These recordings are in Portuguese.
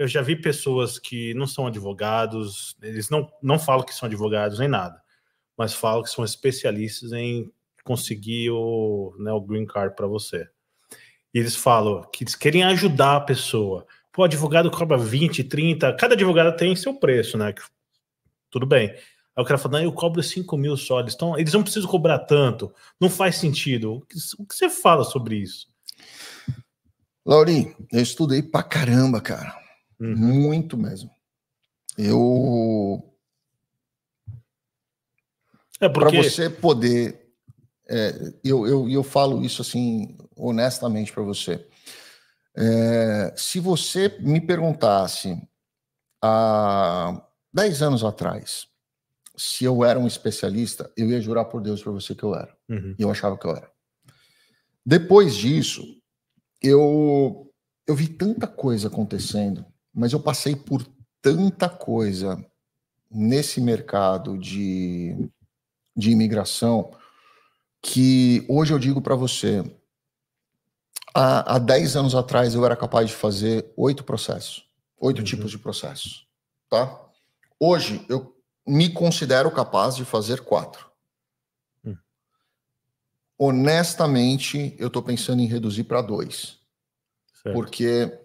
Eu já vi pessoas que não são advogados, eles não, não falam que são advogados nem nada, mas falam que são especialistas em conseguir o, né, o green card para você. E eles falam que eles querem ajudar a pessoa. Pô, advogado cobra 20, 30, cada advogado tem seu preço, né? Tudo bem. Aí o cara fala, não, eu cobro 5 mil só. Eles, tão, eles não precisam cobrar tanto. Não faz sentido. O que, o que você fala sobre isso? Lauri, eu estudei pra caramba, cara. Uhum. Muito mesmo. Eu. É porque... Para você poder. É, eu, eu, eu falo isso assim, honestamente para você. É, se você me perguntasse há 10 anos atrás se eu era um especialista, eu ia jurar por Deus para você que eu era. Uhum. Eu achava que eu era. Depois disso, eu, eu vi tanta coisa acontecendo mas eu passei por tanta coisa nesse mercado de, de imigração que hoje eu digo para você, há, há 10 anos atrás eu era capaz de fazer oito processos, oito uhum. tipos de processos, tá? Hoje eu me considero capaz de fazer quatro. Hum. Honestamente, eu estou pensando em reduzir para dois, certo. porque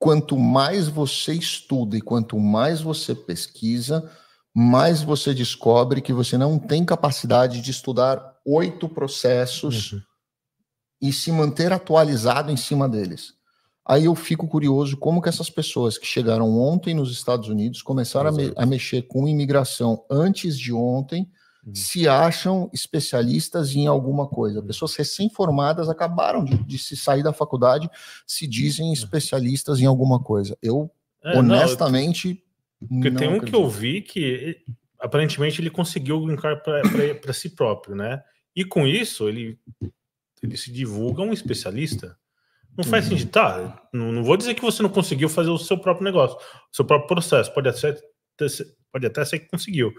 quanto mais você estuda e quanto mais você pesquisa, mais você descobre que você não tem capacidade de estudar oito processos uhum. e se manter atualizado em cima deles. Aí eu fico curioso como que essas pessoas que chegaram ontem nos Estados Unidos começaram a, me a, mexer com imigração antes de ontem Uhum. se acham especialistas em alguma coisa. Uhum. Pessoas recém-formadas acabaram de, de, se sair da faculdade, se dizem uhum. especialistas em alguma coisa. Eu, é, honestamente. porque tem um acredito. que eu vi que aparentemente ele conseguiu um para si próprio, né? E com isso ele, ele se divulga um especialista. Não faz uhum. sentido, tá? Não, não, vou dizer que você não conseguiu fazer o seu próprio negócio, o seu próprio processo. Pode até, pode até ser que conseguiu.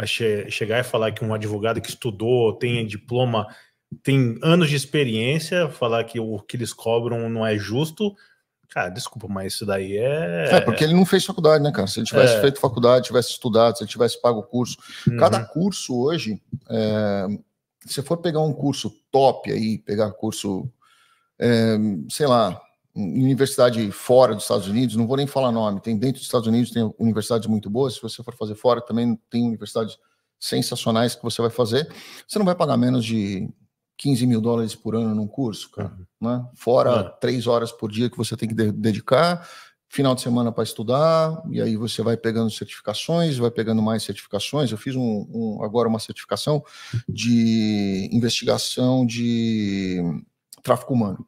Mas che chegar e falar que um advogado que estudou, tem diploma, tem anos de experiência, falar que o que eles cobram não é justo, Cara, desculpa, mas isso daí é. É, porque ele não fez faculdade, né, cara? Se ele tivesse é. feito faculdade, tivesse estudado, se ele tivesse pago o curso. Uhum. Cada curso hoje, é, se for pegar um curso top aí, pegar curso, é, sei lá, em universidade fora dos Estados Unidos, não vou nem falar nome, tem dentro dos Estados Unidos tem universidades muito boas, se você for fazer fora também tem universidades sensacionais que você vai fazer, você não vai pagar menos de 15 mil dólares por ano num curso, cara, uhum. né? Fora uhum. três horas por dia que você tem que de dedicar, final de semana para estudar, e aí você vai pegando certificações, vai pegando mais certificações. Eu fiz um, um agora uma certificação de investigação de tráfico humano.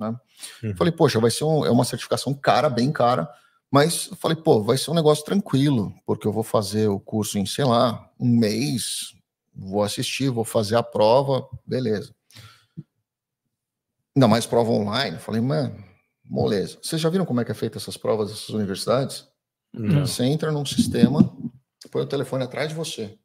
Né? Uhum. Falei, poxa, vai ser um, é uma certificação cara, bem cara, mas falei, pô, vai ser um negócio tranquilo, porque eu vou fazer o curso em, sei lá, um mês, vou assistir, vou fazer a prova, beleza. Ainda mais prova online. Falei, mano, moleza. Vocês já viram como é que é feita essas provas dessas universidades? Não. Você entra num sistema, põe o telefone atrás de você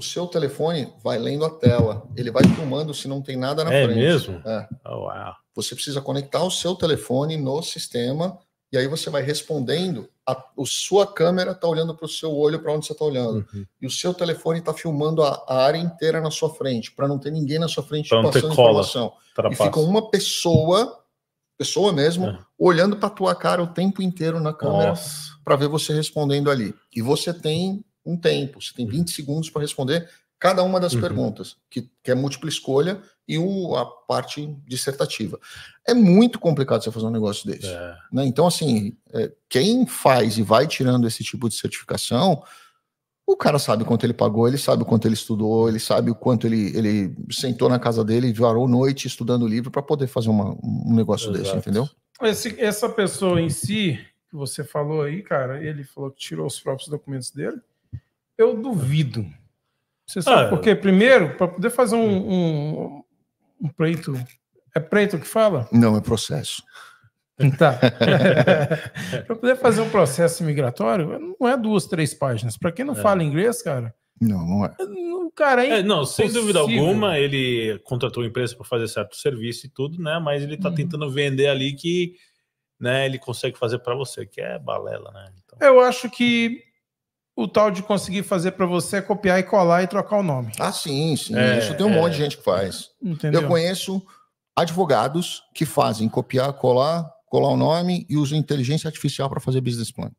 o seu telefone vai lendo a tela, ele vai filmando se não tem nada na é frente. Mesmo? É mesmo? Oh, wow. Você precisa conectar o seu telefone no sistema e aí você vai respondendo. A, a sua câmera está olhando para o seu olho, para onde você está olhando. Uhum. E o seu telefone está filmando a, a, área inteira na sua frente, para não ter ninguém na sua frente pra passando informação. Trapaça. E fica uma pessoa pessoa mesmo, é. olhando para a tua cara o tempo inteiro na câmera para ver você respondendo ali. E você tem um tempo. Você tem 20 segundos para responder cada uma das uhum. perguntas, que, que é múltipla escolha e o, a parte dissertativa. É muito complicado você fazer um negócio desse. É. Né? Então, assim, é, quem faz e vai tirando esse tipo de certificação, o cara sabe quanto ele pagou, ele sabe o quanto ele estudou, ele sabe o quanto ele, ele sentou na casa dele e varou noite estudando livro para poder fazer uma, um negócio Exato. desse, entendeu? Esse, essa pessoa em si, que você falou aí, cara, ele falou que tirou os próprios documentos dele? eu duvido. Você sabe ah, por quê? Primeiro, para poder fazer um, um, um É preto que fala? Não, é processo. Tá. para poder fazer um processo migratório, não é duas, três páginas. Para quem não é. fala inglês, cara. Não, não é. O cara é, é Não, sem dúvida alguma, ele contratou a empresa para fazer certo serviço e tudo, né? Mas ele está uhum. tentando vender ali que né, ele consegue fazer para você, que é balela, né? Então... Eu acho que o tal de conseguir fazer para você é copiar e colar e trocar o nome. Ah, sim, sim. É, isso tem um é... monte de é. gente que faz. Entendeu? Eu conheço advogados que fazem copiar, colar, colar o nome e usam inteligência artificial para fazer business plan.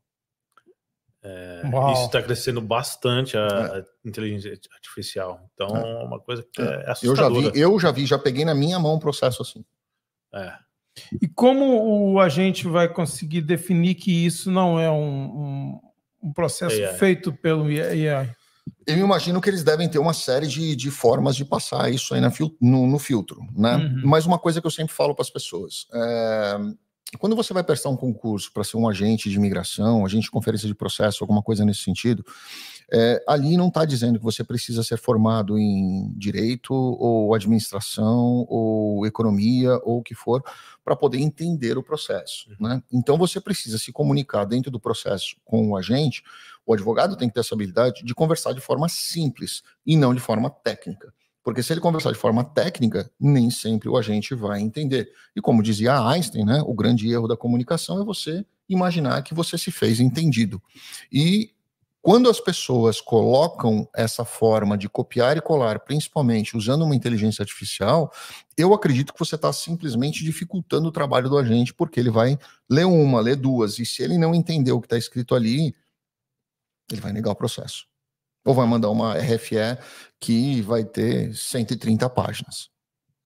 É, isso está crescendo bastante é. a inteligência artificial. Então, é uma coisa que é, assustadora. É eu já, vi, eu já vi, já peguei na minha mão um processo assim. É. E como o agente vai conseguir definir que isso não é um um processo AI. feito pelo AI. Eu imagino que eles devem ter uma série de, de formas de passar isso aí fil no, no, filtro, né? Uhum. Mas uma coisa que eu sempre falo para as pessoas é, Quando você vai prestar um concurso para ser um agente de imigração, agente de conferência de processo, alguma coisa nesse sentido, é, ali não está dizendo que você precisa ser formado em direito ou administração ou economia ou o que for para poder entender o processo. Uhum. Né? Então você precisa se comunicar dentro do processo com o agente. O advogado tem que ter essa habilidade de conversar de forma simples e não de forma técnica. Porque se ele conversar de forma técnica, nem sempre o agente vai entender. E como dizia Einstein, né, o grande erro da comunicação é você imaginar que você se fez entendido. E quando as pessoas colocam essa forma de copiar e colar, principalmente usando uma inteligência artificial, eu acredito que você está simplesmente dificultando o trabalho do agente, porque ele vai ler uma, ler duas, e se ele não entender o que está escrito ali, ele vai negar o processo. Ou vai mandar uma RFE que vai ter 130 páginas.